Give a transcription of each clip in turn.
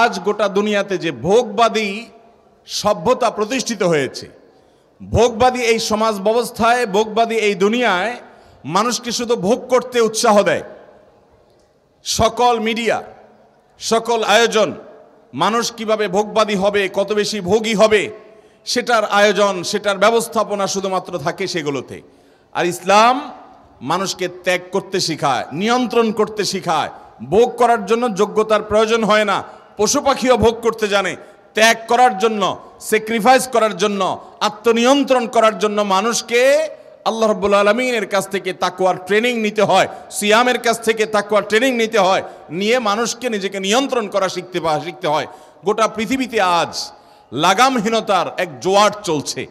আজ গোটা দুনিয়াতে যে ভোগবাদী সভ্যতা প্রতিষ্ঠিত হয়েছে ভোগবাদী এই সমাজ ব্যবস্থায় ভোগবাদী এই দুনিয়ায় মানুষকে শুধু ভোগ করতে উৎসাহ দেয় সকল মিডিয়া সকল আয়োজন মানুষ কিভাবে ভোগবাদী হবে কত বেশি ভোগী হবে সেটার আয়োজন সেটার ব্যবস্থাপনা শুধুমাত্র থাকে সেগুলোতে আর ইসলাম মানুষকে ত্যাগ করতে শিখায় নিয়ন্ত্রণ করতে শিখায় ভোগ করার জন্য যোগ্যতার প্রয়োজন হয় না পশু পাখিও ভোগ করতে জানে ত্যাগ করার জন্য স্যাক্রিফাইস করার জন্য আত্মনিয়ন্ত্রণ করার জন্য মানুষকে আল্লাহ রব্বুল আলমিনের কাছ থেকে তাকুয়ার ট্রেনিং নিতে হয় সিয়ামের কাছ থেকে তাকুয়ার ট্রেনিং নিতে হয় নিয়ে মানুষকে নিজেকে নিয়ন্ত্রণ করা শিখতে শিখতে হয় গোটা পৃথিবীতে আজ লাগামহীনতার এক জোয়ার চলছে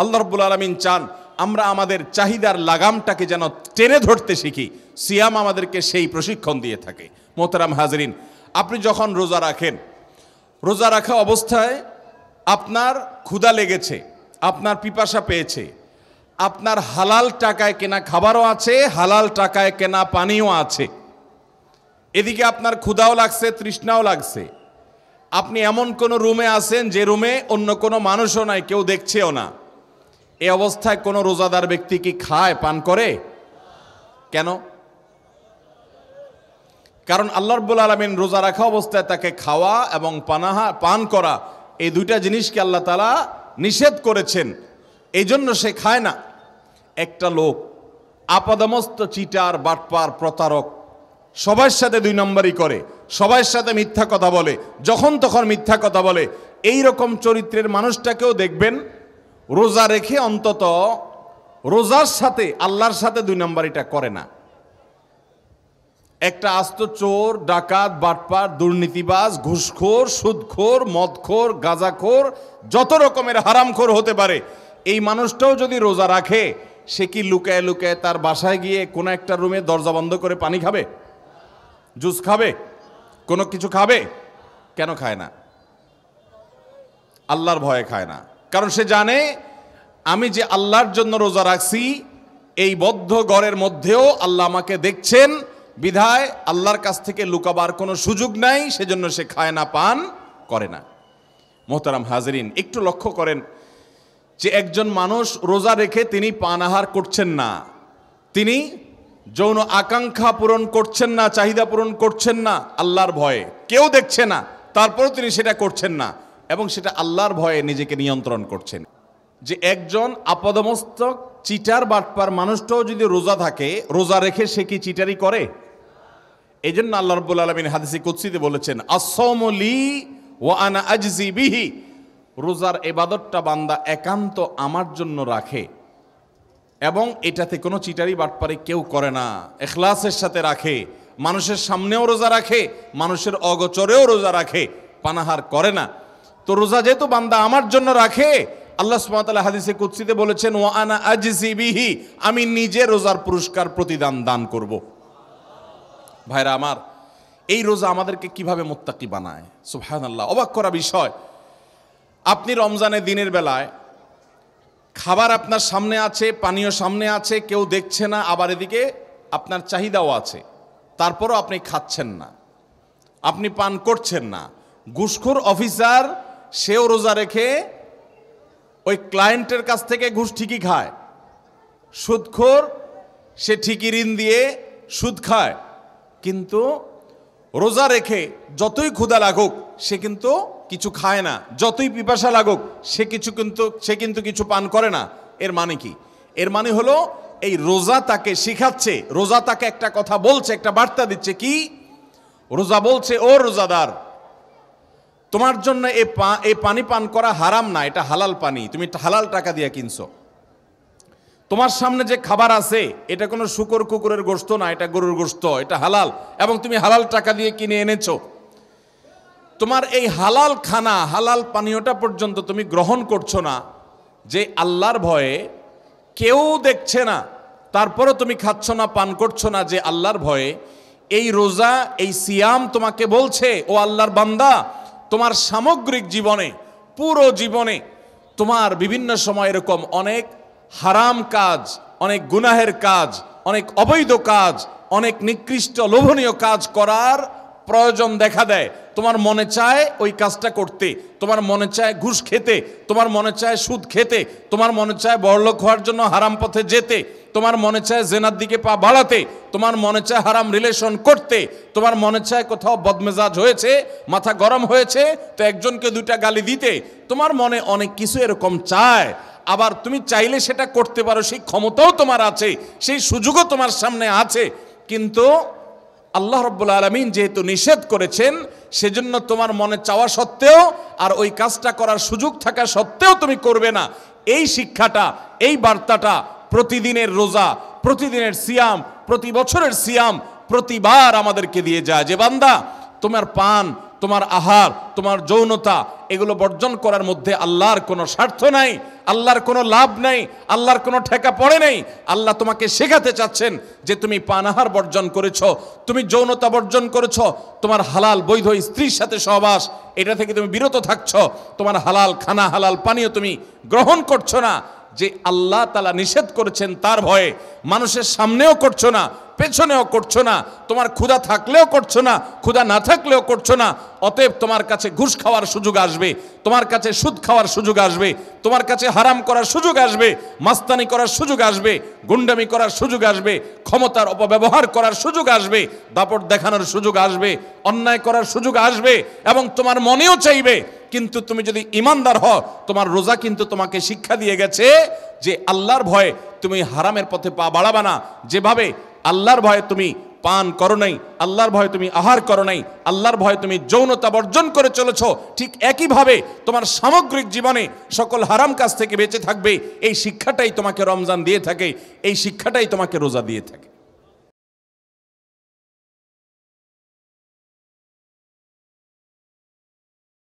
আল্লাহ রব্বুল আলমিন চান আমরা আমাদের চাহিদার লাগামটাকে যেন টেনে ধরতে শিখি সিয়াম আমাদেরকে সেই প্রশিক্ষণ দিয়ে থাকে মোহতারাম হাজরিন আপনি যখন রোজা রাখেন রোজা রাখা অবস্থায় আপনার ক্ষুধা লেগেছে আপনার পিপাসা পেয়েছে আপনার হালাল টাকায় কেনা খাবারও আছে হালাল টাকায় কেনা পানিও আছে এদিকে আপনার ক্ষুধাও লাগছে তৃষ্ণাও লাগছে আপনি এমন কোনো রুমে আছেন যে রুমে অন্য কোনো মানুষও নাই কেউ দেখছেও না এ অবস্থায় কোনো রোজাদার ব্যক্তি কি খায় পান করে কেন কারণ আল্লাহ রব্বুল আলমিন রোজা রাখা অবস্থায় তাকে খাওয়া এবং পানাহা পান করা এই দুইটা জিনিসকে আল্লাহ তালা নিষেধ করেছেন এই জন্য সে খায় না একটা লোক আপাদমস্ত চিটার বাটপার প্রতারক সবার সাথে দুই নম্বরই করে সবার সাথে মিথ্যা কথা বলে যখন তখন মিথ্যা কথা বলে এই রকম চরিত্রের মানুষটাকেও দেখবেন রোজা রেখে অন্তত রোজার সাথে আল্লাহর সাথে দুই নম্বর এটা করে না একটা আস্ত চোর ডাকাত বাটপার দুর্নীতিবাজ ঘুষখোর সুদখোর মদখোর গাঁজাখোর যত রকমের হারামখোর হতে পারে এই মানুষটাও যদি রোজা রাখে সে কি লুকায় লুকায় তার বাসায় গিয়ে কোনো একটা রুমে দরজা বন্ধ করে পানি খাবে জুস খাবে কোনো কিছু খাবে কেন খায় না আল্লাহর ভয়ে খায় না কারণ সে জানে আমি যে আল্লাহর জন্য রোজা রাখছি এই বদ্ধ গড়ের মধ্যেও আল্লাহ আমাকে দেখছেন বিধায় আল্লাহর কাছ থেকে লুকাবার কোনো সুযোগ নাই সেজন্য সে খায় না পান করে না মোহতারাম হাজরিন একটু লক্ষ্য করেন যে একজন মানুষ রোজা রেখে তিনি পানাহার করছেন না তিনি যৌন আকাঙ্ক্ষা পূরণ করছেন না চাহিদা পূরণ করছেন না আল্লাহর ভয়ে কেউ দেখছে না তারপরও তিনি সেটা করছেন না এবং সেটা আল্লাহর ভয়ে নিজেকে নিয়ন্ত্রণ করছেন যে একজন আপদমস্তক চিটার বাটপার মানুষটাও যদি রোজা থাকে রোজা রেখে সে কি চিটারি করে এই জন্য আল্লাহ রব্বুল আলমিন হাদিসি কুৎসিতে বলেছেন আসমলি ও আনা আজি বিহি রোজার এবাদতটা বান্দা একান্ত আমার জন্য রাখে এবং এটাতে কোনো চিটারি বাটপারি কেউ করে না এখলাসের সাথে রাখে মানুষের সামনেও রোজা রাখে মানুষের অগচরেও রোজা রাখে পানাহার করে না তো রোজা যেহেতু বান্দা আমার জন্য রাখে আল্লাহ সুমাতাল হাদিসে কুৎসিতে বলেছেন ও আনা আজি বিহি আমি নিজে রোজার পুরস্কার প্রতিদান দান করবো ভাইরা আমার এই রোজা আমাদেরকে কিভাবে মোত্তাকি বানায় সুবহান আল্লাহ অবাক করা বিষয় আপনি রমজানে দিনের বেলায় খাবার আপনার সামনে আছে পানীয় সামনে আছে কেউ দেখছে না আবার এদিকে আপনার চাহিদাও আছে তারপরও আপনি খাচ্ছেন না আপনি পান করছেন না ঘুষখোর অফিসার সেও রোজা রেখে ওই ক্লায়েন্টের কাছ থেকে ঘুষ ঠিকই খায় সুদখোর সে ঠিকই ঋণ দিয়ে সুদ খায় কিন্তু রোজা রেখে যতই ক্ষুধা লাগুক সে কিন্তু কিছু খায় না যতই পিপাসা লাগুক সে কিছু কিন্তু সে কিন্তু কিছু পান করে না এর মানে কি এর মানে হলো এই রোজা তাকে শিখাচ্ছে রোজা তাকে একটা কথা বলছে একটা বার্তা দিচ্ছে কি রোজা বলছে ও রোজাদার তোমার জন্য এই পানি পান করা হারাম না এটা হালাল পানি তুমি হালাল টাকা দিয়ে কিনছো তোমার সামনে যে খাবার আছে এটা কোনো শুকর কুকুরের গোস্ত না এটা গরুর গোস্ত এটা হালাল এবং তুমি হালাল টাকা দিয়ে কিনে এনেছ তোমার এই হালাল খানা হালাল পানীয়টা পর্যন্ত তুমি গ্রহণ করছো না যে আল্লাহর ভয়ে কেউ দেখছে না তারপরে তুমি খাচ্ছ না পান করছো না যে আল্লাহর ভয়ে এই রোজা এই সিয়াম তোমাকে বলছে ও আল্লাহর বান্দা তোমার সামগ্রিক জীবনে পুরো জীবনে তোমার বিভিন্ন সময় এরকম অনেক হারাম কাজ অনেক গুনাহের কাজ অনেক অবৈধ কাজ অনেক নিকৃষ্ট লোভনীয় কাজ করার প্রয়োজন দেখা দেয় তোমার মনে চায় ওই কাজটা করতে তোমার মনে চায় ঘুষ খেতে তোমার মনে চায় সুদ খেতে তোমার মনে চায় বড়লোক হওয়ার জন্য হারাম পথে যেতে তোমার মনে চায় জেনার দিকে পা বাড়াতে তোমার মনে চায় হারাম রিলেশন করতে তোমার মনে চায় কোথাও বদমেজাজ হয়েছে মাথা গরম হয়েছে তো একজনকে দুইটা গালি দিতে তোমার মনে অনেক কিছু এরকম চায় আবার তুমি চাইলে সেটা করতে পারো সেই ক্ষমতাও তোমার আছে সেই সুযোগও তোমার সামনে আছে কিন্তু আল্লাহ রব্বুল আলমিন যেহেতু নিষেধ করেছেন সেজন্য তোমার মনে চাওয়া সত্ত্বেও আর ওই কাজটা করার সুযোগ থাকা সত্ত্বেও তুমি করবে না এই শিক্ষাটা এই বার্তাটা প্রতিদিনের রোজা প্রতিদিনের সিয়াম প্রতি বছরের সিয়াম প্রতিবার আমাদেরকে দিয়ে যায় যে বান্দা তোমার পান তোমার আহার তোমার যৌনতা এগুলো বর্জন করার মধ্যে আল্লাহর কোনো স্বার্থ নাই আল্লাহর কোনো লাভ নাই আল্লাহর কোনো ঠেকা পড়ে নেই আল্লাহ তোমাকে শেখাতে চাচ্ছেন যে তুমি পানাহার বর্জন করেছ তুমি যৌনতা বর্জন করেছ তোমার হালাল বৈধ স্ত্রীর সাথে সহবাস এটা থেকে তুমি বিরত থাকছ তোমার হালাল খানা হালাল পানীয় তুমি গ্রহণ করছো না যে আল্লাহ তালা নিষেধ করেছেন তার ভয়ে মানুষের সামনেও করছো না পেছনেও করছো না তোমার ক্ষুধা থাকলেও করছো না ক্ষুধা না থাকলেও করছো না অতএব তোমার কাছে ঘুষ খাওয়ার সুযোগ আসবে তোমার কাছে সুদ খাওয়ার সুযোগ আসবে তোমার কাছে হারাম করার সুযোগ আসবে মাস্তানি করার সুযোগ আসবে গুন্ডামি করার সুযোগ আসবে ক্ষমতার অপব্যবহার করার সুযোগ আসবে দাপট দেখানোর সুযোগ আসবে অন্যায় করার সুযোগ আসবে এবং তোমার মনেও চাইবে কিন্তু তুমি যদি ইমানদার হও তোমার রোজা কিন্তু তোমাকে শিক্ষা দিয়ে গেছে যে আল্লাহর ভয়ে তুমি হারামের পথে পা বাড়াবা না যেভাবে আল্লাহর ভয়ে তুমি পান করো নাই আল্লাহর ভয়ে তুমি আহার করো নাই আল্লাহর ভয়ে তুমি যৌনতা বর্জন করে চলেছ ঠিক একইভাবে তোমার সামগ্রিক জীবনে সকল হারাম কাজ থেকে বেঁচে থাকবে এই শিক্ষাটাই তোমাকে রমজান দিয়ে থাকে এই শিক্ষাটাই তোমাকে রোজা দিয়ে থাকে